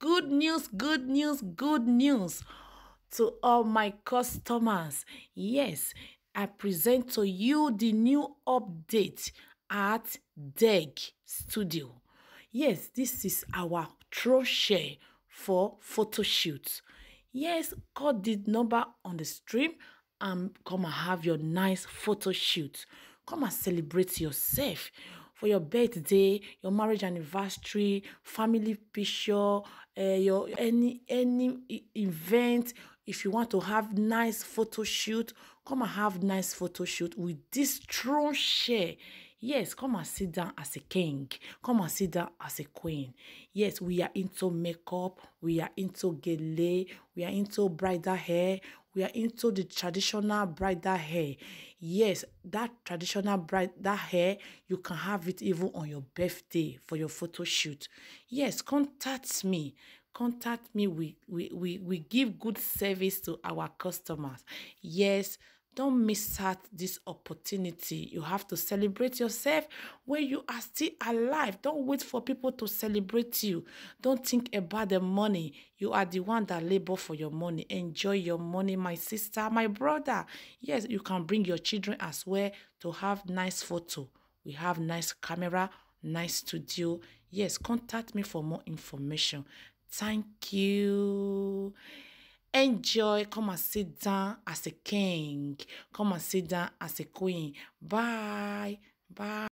Good news, good news, good news to all my customers. Yes, I present to you the new update at DEG Studio. Yes, this is our crochet for photo shoots. Yes, call the number on the stream and come and have your nice photo shoot. Come and celebrate yourself for your birthday, your marriage anniversary, family picture, uh, your any any e, event. If you want to have nice photo shoot, come and have nice photo shoot with this throne chair. Yes, come and sit down as a king. Come and sit down as a queen. Yes, we are into makeup. We are into gele. We are into brighter hair we are into the traditional bridal hair yes that traditional bridal hair you can have it even on your birthday for your photo shoot yes contact me contact me we we we, we give good service to our customers yes Don't miss out this opportunity. You have to celebrate yourself when you are still alive. Don't wait for people to celebrate you. Don't think about the money. You are the one that labor for your money. Enjoy your money, my sister, my brother. Yes, you can bring your children as well to have nice photo. We have nice camera, nice studio. Yes, contact me for more information. Thank you. Enjoy. Come and sit down as a king. Come and sit down as a queen. Bye. Bye.